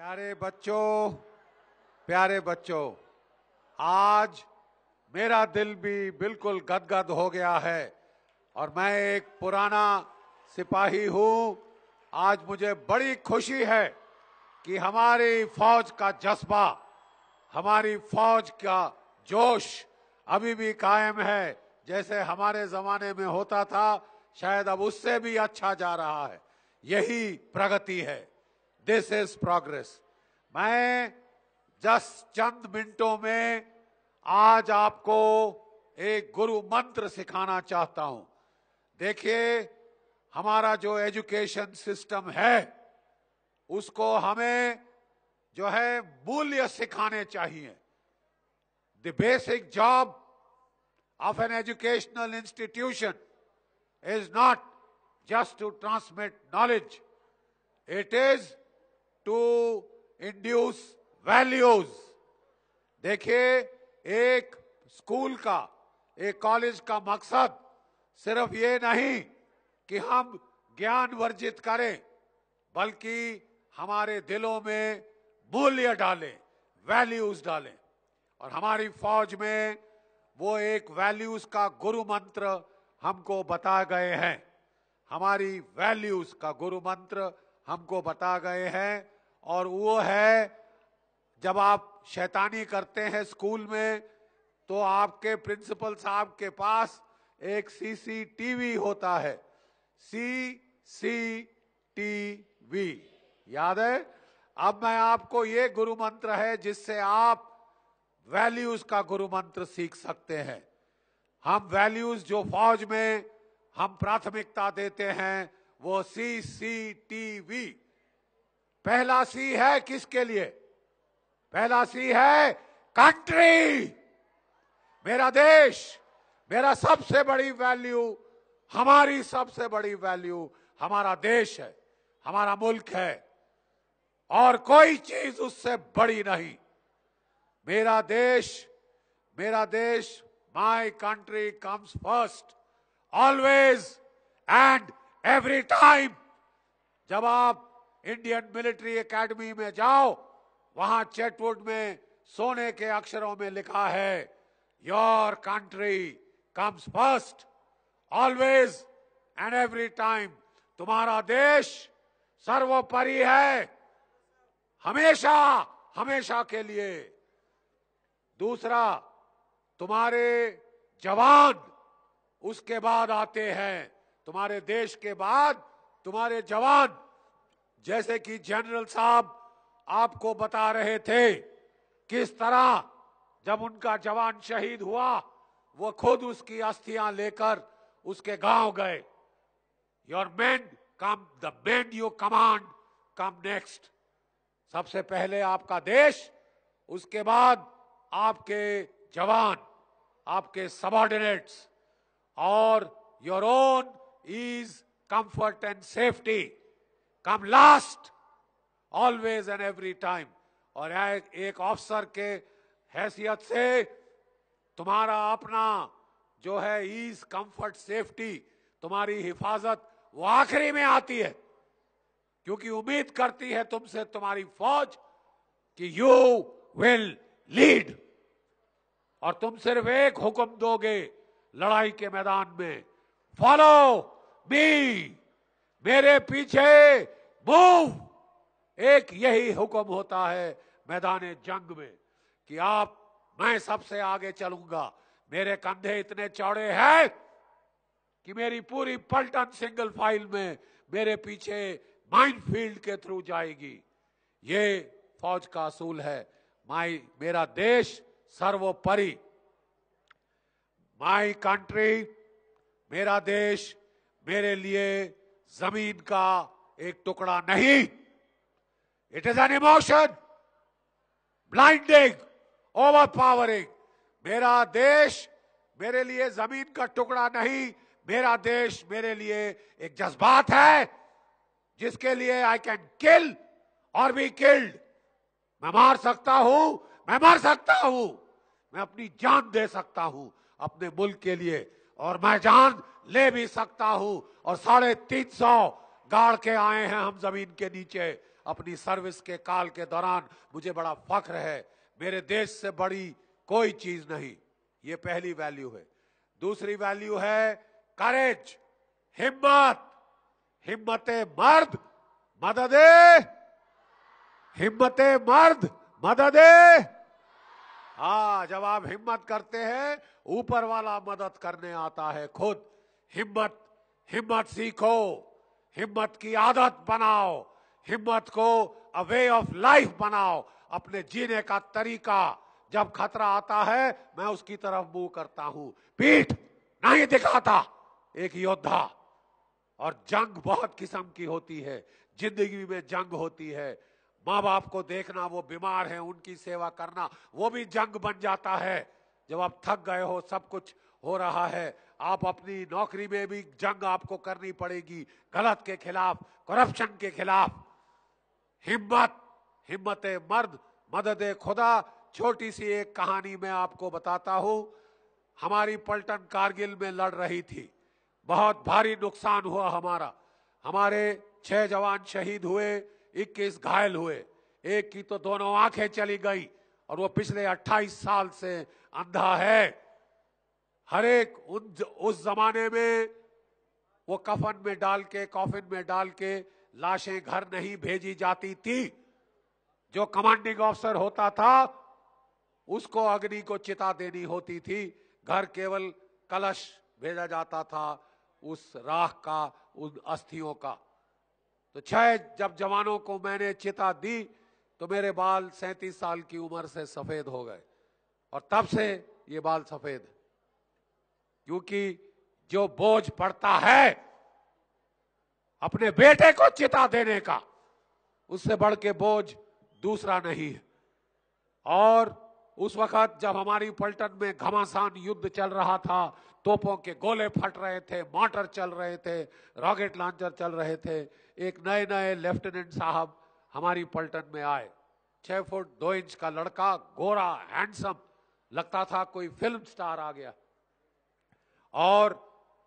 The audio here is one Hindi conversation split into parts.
प्यारे बच्चों प्यारे बच्चों आज मेरा दिल भी बिल्कुल गदगद हो गया है और मैं एक पुराना सिपाही हूं आज मुझे बड़ी खुशी है कि हमारी फौज का जज्बा हमारी फौज का जोश अभी भी कायम है जैसे हमारे जमाने में होता था शायद अब उससे भी अच्छा जा रहा है यही प्रगति है दिस इज प्रोग्रेस मैं जस्ट चंद मिनटों में आज आपको एक गुरु मंत्र सिखाना चाहता हूं देखिए हमारा जो एजुकेशन सिस्टम है उसको हमें जो है मूल्य सिखाने चाहिए the basic job of an educational institution is not just to transmit knowledge it is to induce values देखिए एक स्कूल का एक कॉलेज का मकसद सिर्फ ये नहीं कि हम ज्ञान वर्जित करें बल्कि हमारे दिलों में मूल्य डालें वैल्यूज डालें और हमारी फौज में वो एक वैल्यूज का गुरु मंत्र हमको बता गए हैं हमारी वैल्यूज का गुरु मंत्र हमको बता गए हैं और वो है जब आप शैतानी करते हैं स्कूल में तो आपके प्रिंसिपल साहब के पास एक सीसीटीवी होता है सी सी टी वी याद है अब मैं आपको ये गुरु मंत्र है जिससे आप वैल्यूज का गुरु मंत्र सीख सकते हैं हम वैल्यूज जो फौज में हम प्राथमिकता देते हैं वो सी सी टी वी पहला सी है किसके लिए पहला सी है कंट्री मेरा देश मेरा सबसे बड़ी वैल्यू हमारी सबसे बड़ी वैल्यू हमारा देश है हमारा मुल्क है और कोई चीज उससे बड़ी नहीं मेरा देश मेरा देश my country comes first always and every time जब आप इंडियन मिलिट्री एकेडमी में जाओ वहां चेटवुड में सोने के अक्षरों में लिखा है your country comes first always and every time तुम्हारा देश सर्वोपरि है हमेशा हमेशा के लिए दूसरा तुम्हारे जवान उसके बाद आते हैं तुम्हारे देश के बाद तुम्हारे जवान जैसे कि जनरल साहब आपको बता रहे थे किस तरह जब उनका जवान शहीद हुआ वो खुद उसकी अस्थियां लेकर उसके गांव गए your man come the man you command come next सबसे पहले आपका देश उसके बाद आपके जवान आपके सबॉर्डिनेट्स और your own ease comfort and safety come last always and every time और एक ऑफिसर के हैसियत से तुम्हारा अपना जो है ईज कंफर्ट सेफ्टी तुम्हारी हिफाजत वो आखिरी में आती है क्योंकि उम्मीद करती है तुमसे तुम्हारी फौज कि यू विल लीड और तुम सिर्फ एक हुक्म दोगे लड़ाई के मैदान में फॉलो मी मेरे पीछे मूव एक यही हुक्म होता है मैदान जंग में कि आप मैं सबसे आगे चलूंगा मेरे कंधे इतने चौड़े हैं कि मेरी पूरी पलटन सिंगल फाइल में मेरे पीछे फील्ड के थ्रू जाएगी ये फौज का असूल है माई मेरा देश सर्वोपरि माई कंट्री मेरा देश मेरे लिए जमीन का एक टुकड़ा नहीं it is an emotion blinding overpowering मेरा देश मेरे लिए जमीन का टुकड़ा नहीं मेरा देश मेरे लिए एक जज्बात है जिसके लिए आई कैन किल और बी किल्ड मैं मार सकता हूं मैं मर सकता हूं मैं अपनी जान दे सकता हूं अपने मुल्क के लिए और मैं जान ले भी सकता हूं और साढ़े तीन सौ गाड़ के आए हैं हम जमीन के नीचे अपनी सर्विस के काल के दौरान मुझे बड़ा फख्र है मेरे देश से बड़ी कोई चीज नहीं ये पहली वैल्यू है दूसरी वैल्यू है करेज हिम्मत हिम्मत मर्द मदद हिम्मत मर्द मदद हाँ जब आप हिम्मत करते हैं ऊपर वाला मदद करने आता है खुद हिम्मत हिम्मत सीखो हिम्मत की आदत बनाओ हिम्मत को अ वे ऑफ लाइफ बनाओ अपने जीने का तरीका जब खतरा आता है मैं उसकी तरफ मुंह करता हूं पीठ नहीं दिखाता एक योद्धा और जंग बहुत किस्म की होती है जिंदगी में जंग होती है माँ बाप को देखना वो बीमार है उनकी सेवा करना वो भी जंग बन जाता है जब आप थक गए हो सब कुछ हो रहा है आप अपनी नौकरी में भी जंग आपको करनी पड़ेगी गलत के खिलाफ करप्शन के खिलाफ हिम्मत हिम्मत मर्द मदद खुदा छोटी सी एक कहानी मैं आपको बताता हूं हमारी पलटन कारगिल में लड़ रही थी बहुत भारी नुकसान हुआ हमारा हमारे छह जवान शहीद हुए 21 घायल हुए एक की तो दोनों आंखें चली गई और वो पिछले 28 साल से अंधा है हर एक उन उस जमाने में वो कफन में डाल के कॉफिन में डाल के लाशें घर नहीं भेजी जाती थी जो कमांडिंग ऑफिसर होता था उसको अग्नि को चिता देनी होती थी घर केवल कलश भेजा जाता था उस राख का उन अस्थियों का तो छह जब जवानों को मैंने चिता दी तो मेरे बाल सैतीस साल की उम्र से सफेद हो गए और तब से ये बाल सफेद है क्योंकि जो बोझ पड़ता है अपने बेटे को चिता देने का उससे बढ़ के बोझ दूसरा नहीं है और उस वक्त जब हमारी पलटन में घमासान युद्ध चल रहा था तोपों के गोले फट रहे थे मोटर चल रहे थे रॉकेट लॉन्चर चल रहे थे एक नए नए लेफ्टिनेंट साहब हमारी पलटन में आए छह फुट दो इंच का लड़का गोरा हैंडसम लगता था कोई फिल्म स्टार आ गया और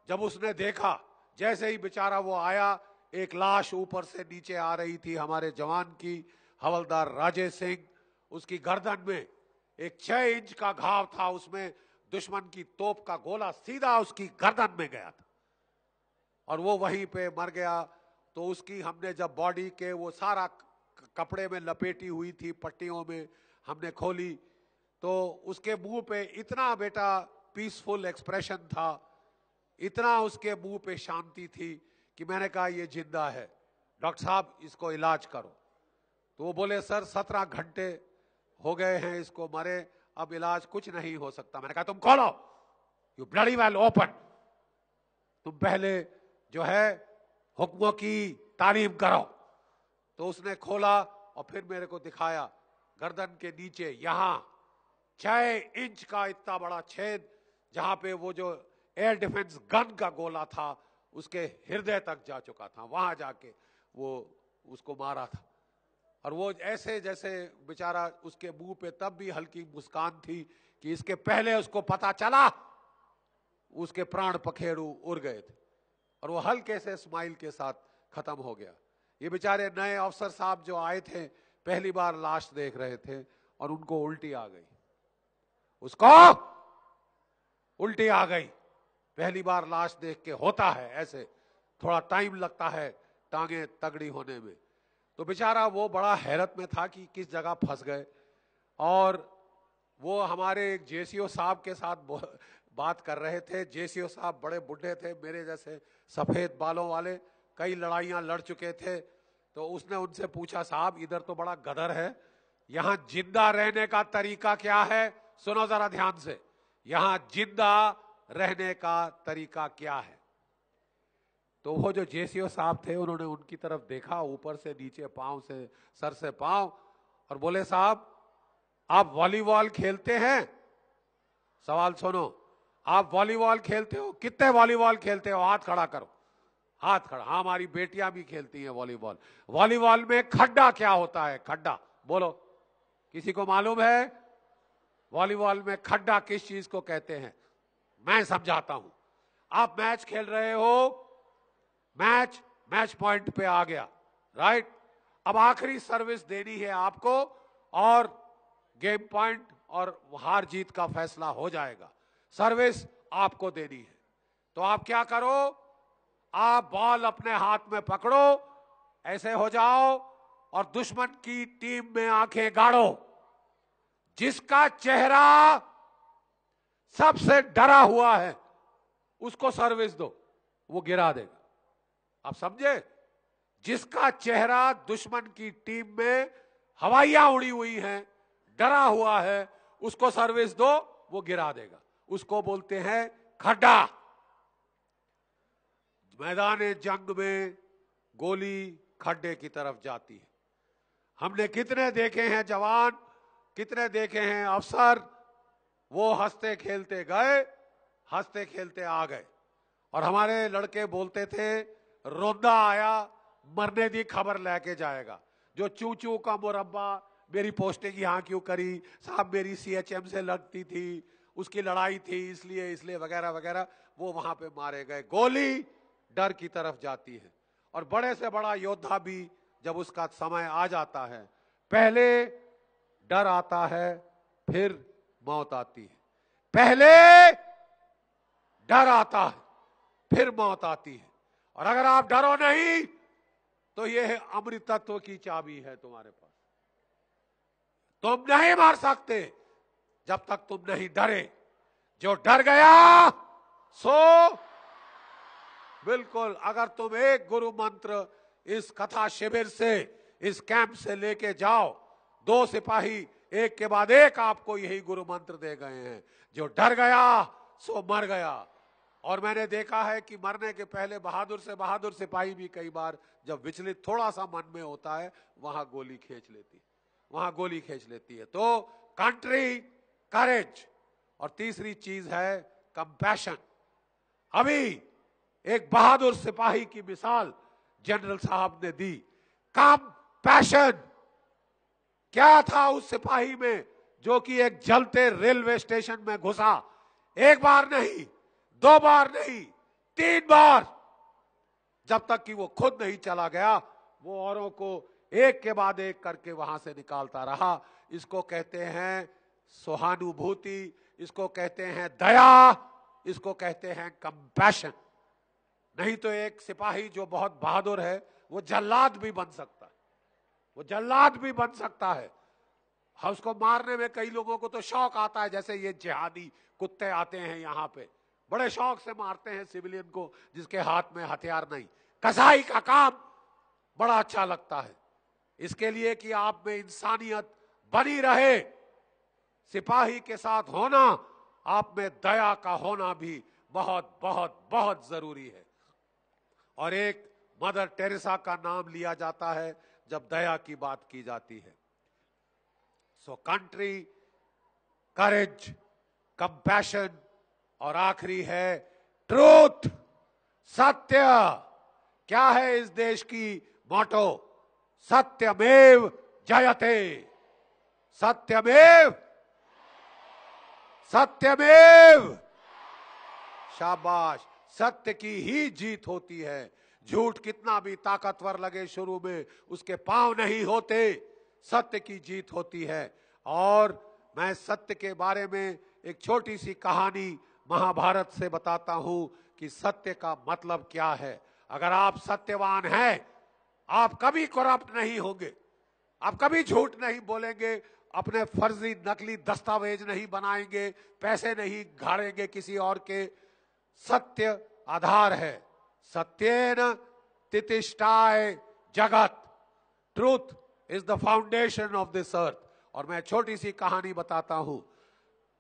जब उसने देखा जैसे ही बेचारा वो आया एक लाश ऊपर से नीचे आ रही थी हमारे जवान की हवलदार राजे सिंह उसकी गर्दन में एक छह इंच का घाव था उसमें दुश्मन की तोप का गोला सीधा उसकी गर्दन में गया था और वो वहीं पे मर गया तो उसकी हमने जब बॉडी के वो सारा कपड़े में लपेटी हुई थी पट्टियों में हमने खोली तो उसके मुंह पे इतना बेटा पीसफुल एक्सप्रेशन था इतना उसके मुंह पे शांति थी कि मैंने कहा ये जिंदा है डॉक्टर साहब इसको इलाज करो तो वो बोले सर सत्रह घंटे हो गए हैं इसको मरे अब इलाज कुछ नहीं हो सकता मैंने कहा तुम खोलो यू ब्लडी वेल ओपन तुम पहले जो है हुक्मों की तालीम करो तो उसने खोला और फिर मेरे को दिखाया गर्दन के नीचे यहां छह इंच का इतना बड़ा छेद जहां पे वो जो एयर डिफेंस गन का गोला था उसके हृदय तक जा चुका था वहां जाके वो उसको मारा था और वो ऐसे जैसे बेचारा उसके मुंह पे तब भी हल्की मुस्कान थी कि इसके पहले उसको पता चला उसके प्राण पखेरु उड़ गए थे और वो हल्के से स्माइल के साथ खत्म हो गया ये बेचारे नए अफसर साहब जो आए थे पहली बार लाश देख रहे थे और उनको उल्टी आ गई उसको उल्टी आ गई पहली बार लाश देख के होता है ऐसे थोड़ा टाइम लगता है टांगे तगड़ी होने में तो बेचारा वो बड़ा हैरत में था कि किस जगह फंस गए और वो हमारे एक जे साहब के साथ बात कर रहे थे जे साहब बड़े बुढ़े थे मेरे जैसे सफ़ेद बालों वाले कई लड़ाइयाँ लड़ चुके थे तो उसने उनसे पूछा साहब इधर तो बड़ा गदर है यहाँ जिंदा रहने का तरीका क्या है सुनो ज़रा ध्यान से यहां जिंदा रहने का तरीका क्या है तो वो जो जेसीओ साहब थे उन्होंने उनकी तरफ देखा ऊपर से नीचे पांव से सर से पांव और बोले साहब आप वॉलीबॉल खेलते हैं सवाल सुनो आप वॉलीबॉल खेलते हो कितने वॉलीबॉल खेलते हो हाथ खड़ा करो हाथ खड़ा हाँ हमारी बेटियां भी खेलती हैं वॉलीबॉल वॉलीबॉल में खड्डा क्या होता है खड्डा बोलो किसी को मालूम है वॉलीबॉल में खड्डा किस चीज को कहते हैं मैं समझाता हूं आप मैच खेल रहे हो मैच मैच पॉइंट पे आ गया राइट अब आखिरी सर्विस देनी है आपको और गेम पॉइंट और हार जीत का फैसला हो जाएगा सर्विस आपको देनी है तो आप क्या करो आप बॉल अपने हाथ में पकड़ो ऐसे हो जाओ और दुश्मन की टीम में आंखें गाड़ो जिसका चेहरा सबसे डरा हुआ है उसको सर्विस दो वो गिरा देगा आप समझे जिसका चेहरा दुश्मन की टीम में हवाइया उड़ी हुई है डरा हुआ है उसको सर्विस दो वो गिरा देगा उसको बोलते हैं खड्डा मैदान जंग में गोली खड्डे की तरफ जाती है हमने कितने देखे हैं जवान कितने देखे हैं अफसर वो हंसते खेलते गए हंसते खेलते आ गए और हमारे लड़के बोलते थे रोंदा आया मरने दी खबर लेके जाएगा जो चू चू का मुरब्बा मेरी पोस्टिंग यहाँ क्यों करी साहब मेरी सीएचएम से लगती थी उसकी लड़ाई थी इसलिए इसलिए वगैरह वगैरह वो वहां पे मारे गए गोली डर की तरफ जाती है और बड़े से बड़ा योद्धा भी जब उसका समय आ जाता है पहले डर आता है फिर मौत आती है पहले डर आता है फिर मौत आती है और अगर आप डरो नहीं तो यह अमृतत्व की चाबी है तुम्हारे पास तुम नहीं मार सकते जब तक तुम नहीं डरे जो डर गया सो बिल्कुल अगर तुम एक गुरु मंत्र इस कथा शिविर से इस कैंप से लेके जाओ दो सिपाही एक के बाद एक आपको यही गुरु मंत्र दे गए हैं जो डर गया सो मर गया और मैंने देखा है कि मरने के पहले बहादुर से बहादुर सिपाही भी कई बार जब विचलित थोड़ा सा मन में होता है वहां गोली खींच लेती वहां गोली खींच लेती है तो कंट्री करेज और तीसरी चीज है कंपैशन अभी एक बहादुर सिपाही की मिसाल जनरल साहब ने दी कंपैशन क्या था उस सिपाही में जो कि एक जलते रेलवे स्टेशन में घुसा एक बार नहीं दो बार नहीं तीन बार जब तक कि वो खुद नहीं चला गया वो औरों को एक के बाद एक करके वहां से निकालता रहा इसको कहते हैं सोहानुभूति इसको कहते हैं दया इसको कहते हैं कंपैशन नहीं तो एक सिपाही जो बहुत बहादुर है वो जल्लाद भी बन सकता वो जल्लाद भी बन सकता है हाँ उसको मारने में कई लोगों को तो शौक आता है जैसे ये जिहादी कुत्ते आते हैं यहाँ पे बड़े शौक से मारते हैं सिविलियन को जिसके हाथ में हथियार नहीं कसाई का काम बड़ा अच्छा लगता है इसके लिए कि आप में इंसानियत बनी रहे सिपाही के साथ होना आप में दया का होना भी बहुत बहुत बहुत जरूरी है और एक मदर टेरेसा का नाम लिया जाता है जब दया की बात की जाती है सो कंट्री करेज कंपैशन और आखिरी है ट्रूथ सत्य क्या है इस देश की मोटो सत्यमेव जयते सत्यमेव सत्यमेव शाबाश सत्य की ही जीत होती है झूठ कितना भी ताकतवर लगे शुरू में उसके पांव नहीं होते सत्य की जीत होती है और मैं सत्य के बारे में एक छोटी सी कहानी महाभारत से बताता हूं कि सत्य का मतलब क्या है अगर आप सत्यवान हैं आप कभी करप्ट नहीं होंगे आप कभी झूठ नहीं बोलेंगे अपने फर्जी नकली दस्तावेज नहीं बनाएंगे पैसे नहीं घाड़ेंगे किसी और के सत्य आधार है सत्येन तितिष्ठाय जगत truth is the foundation of this earth और मैं छोटी सी कहानी बताता हूं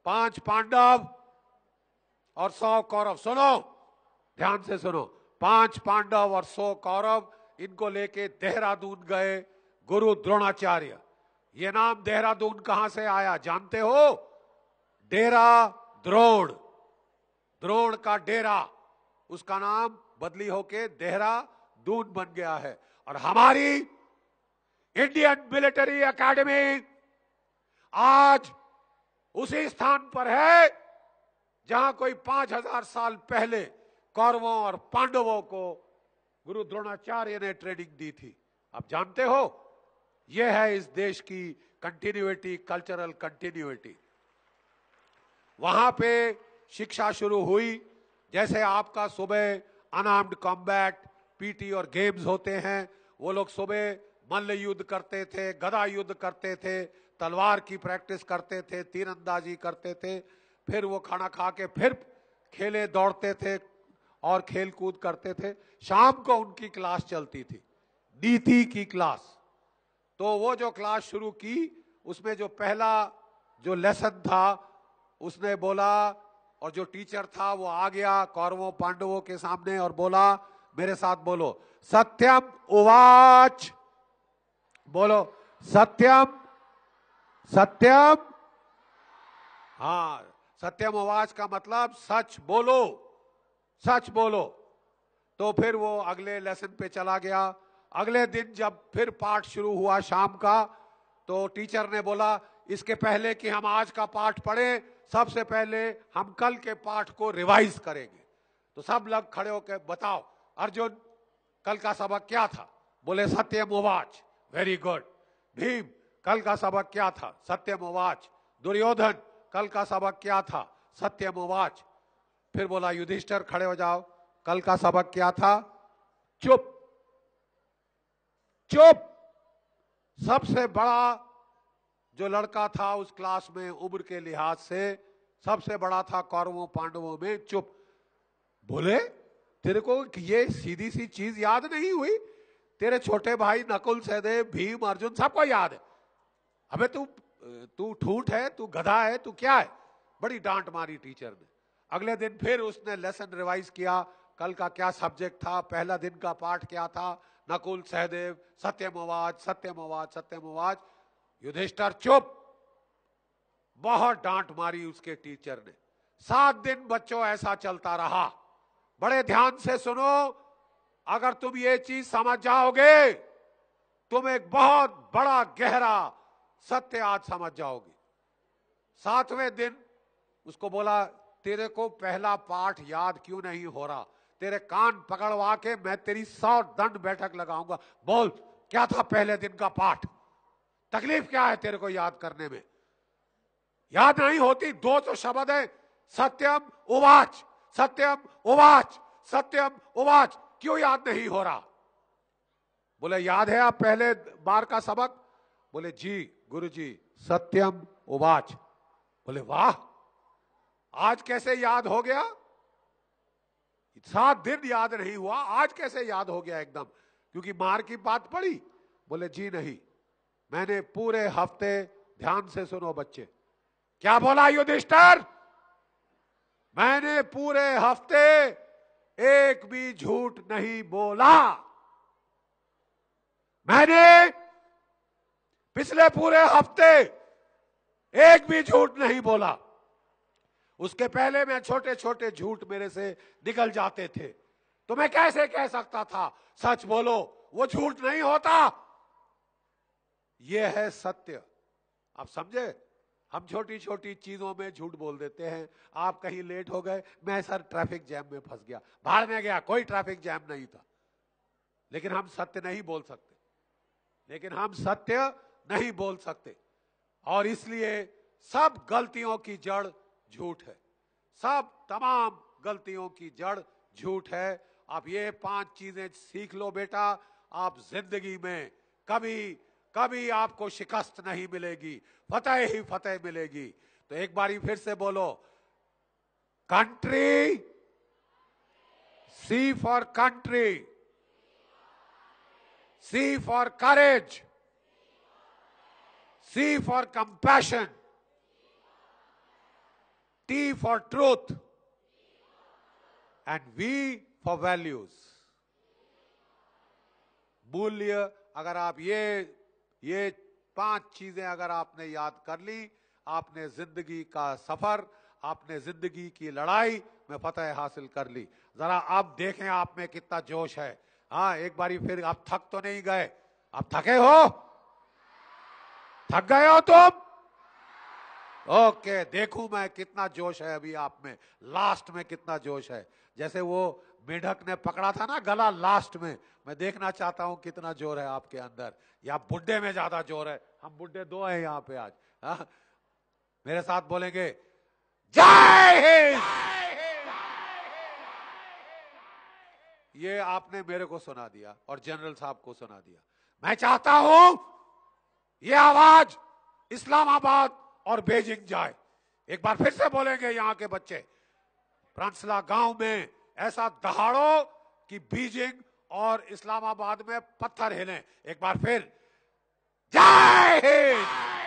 पांच पांडव और सौ कौरव सुनो ध्यान से सुनो पांच पांडव और सौ कौरव इनको लेके देहरादून गए गुरु द्रोणाचार्य ये नाम देहरादून कहां से आया जानते हो डेरा द्रोण द्रोण का डेरा उसका नाम बदली होके देहरा दून बन गया है और हमारी इंडियन मिलिट्री एकेडमी आज उसी स्थान पर है जहां कोई पांच हजार साल पहले कौरवों और पांडवों को गुरु द्रोणाचार्य ने ट्रेनिंग दी थी आप जानते हो यह है इस देश की कंटिन्यूटी कल्चरल कंटिन्यूटी वहां पे शिक्षा शुरू हुई जैसे आपका सुबह अनआर्म्ड कॉम्बैट पीटी और गेम्स होते हैं वो लोग सुबह मल्ल युद्ध करते थे गदा युद्ध करते थे तलवार की प्रैक्टिस करते थे तीरंदाजी करते थे फिर वो खाना खा के फिर खेले दौड़ते थे और खेल कूद करते थे शाम को उनकी क्लास चलती थी नीति की क्लास तो वो जो क्लास शुरू की उसमें जो पहला जो लेसन था उसने बोला और जो टीचर था वो आ गया कौरवों पांडवों के सामने और बोला मेरे साथ बोलो सत्यम उवाच बोलो सत्यम सत्यम हा सत्यम उवाच का मतलब सच बोलो सच बोलो तो फिर वो अगले लेसन पे चला गया अगले दिन जब फिर पाठ शुरू हुआ शाम का तो टीचर ने बोला इसके पहले कि हम आज का पाठ पढ़े सबसे पहले हम कल के पाठ को रिवाइज करेंगे तो सब लोग खड़े होकर बताओ अर्जुन कल का सबक क्या था बोले सत्य मोवाच वेरी गुड भीम कल का सबक क्या था सत्य मोवाच दुर्योधन कल का सबक क्या था सत्य मोवाच फिर बोला युधिष्ठर खड़े हो जाओ कल का सबक क्या था चुप चुप सबसे बड़ा जो लड़का था उस क्लास में उम्र के लिहाज से सबसे बड़ा था कौरवों पांडवों में चुप बोले तेरे को ये सीधी सी चीज याद नहीं हुई तेरे छोटे भाई नकुल सहदेव भीम अर्जुन सबको याद है अबे तू तू ठूठ है तू गधा है तू क्या है बड़ी डांट मारी टीचर ने अगले दिन फिर उसने लेसन रिवाइज किया कल का क्या सब्जेक्ट था पहला दिन का पाठ क्या था नकुल सहदेव सत्यमवाज सत्यमवाज सत्यमवाज युधिष्ठर चुप बहुत डांट मारी उसके टीचर ने सात दिन बच्चों ऐसा चलता रहा बड़े ध्यान से सुनो अगर तुम ये चीज समझ जाओगे तुम एक बहुत बड़ा गहरा सत्य आज समझ जाओगे सातवें दिन उसको बोला तेरे को पहला पाठ याद क्यों नहीं हो रहा तेरे कान पकड़वा के मैं तेरी सौ दंड बैठक लगाऊंगा बोल क्या था पहले दिन का पाठ तकलीफ क्या है तेरे को याद करने में याद नहीं होती दो तो शब्द है सत्यम उवाच सत्यम उवाच सत्यम उवाच क्यों याद नहीं हो रहा बोले याद है आप पहले बार का सबक बोले जी गुरु जी सत्यम उवाच बोले वाह आज कैसे याद हो गया सात दिन याद नहीं हुआ आज कैसे याद हो गया एकदम क्योंकि मार की बात पड़ी बोले जी नहीं मैंने पूरे हफ्ते ध्यान से सुनो बच्चे क्या बोला युधिष्ठर मैंने पूरे हफ्ते एक भी झूठ नहीं बोला मैंने पिछले पूरे हफ्ते एक भी झूठ नहीं बोला उसके पहले मैं छोटे छोटे झूठ मेरे से निकल जाते थे तो मैं कैसे कह सकता था सच बोलो वो झूठ नहीं होता ये है सत्य आप समझे हम छोटी छोटी चीजों में झूठ बोल देते हैं आप कहीं लेट हो गए मैं सर ट्रैफिक जैम में फंस गया बाहर में गया कोई ट्रैफिक जैम नहीं था लेकिन हम सत्य नहीं बोल सकते लेकिन हम सत्य नहीं बोल सकते और इसलिए सब गलतियों की जड़ झूठ है सब तमाम गलतियों की जड़ झूठ है आप ये पांच चीजें सीख लो बेटा आप जिंदगी में कभी कभी आपको शिकस्त नहीं मिलेगी फतेह ही फतेह मिलेगी तो एक बारी फिर से बोलो country C for country C for courage C for compassion T for truth and V for values मूल्य अगर आप ये ये पांच चीजें अगर आपने याद कर ली आपने जिंदगी का सफर आपने जिंदगी की लड़ाई में फतेह हासिल कर ली जरा आप देखें आप में कितना जोश है हाँ एक बारी फिर आप थक तो नहीं गए आप थके हो थक गए हो तुम ओके देखू मैं कितना जोश है अभी आप में लास्ट में कितना जोश है जैसे वो मेढक ने पकड़ा था ना गला लास्ट में मैं देखना चाहता हूं कितना जोर है आपके अंदर या बुढ़े में ज्यादा जोर है हम बुढ़े दो हैं यहाँ पे आज हा? मेरे साथ बोलेंगे जय हिंद ये आपने मेरे को सुना दिया और जनरल साहब को सुना दिया मैं चाहता हूं ये आवाज इस्लामाबाद और बेजिंग जाए एक बार फिर से बोलेंगे यहाँ के बच्चे प्रांसला गांव में ऐसा दहाड़ो कि बीजिंग और इस्लामाबाद में पत्थर हिले एक बार फिर जय हिंद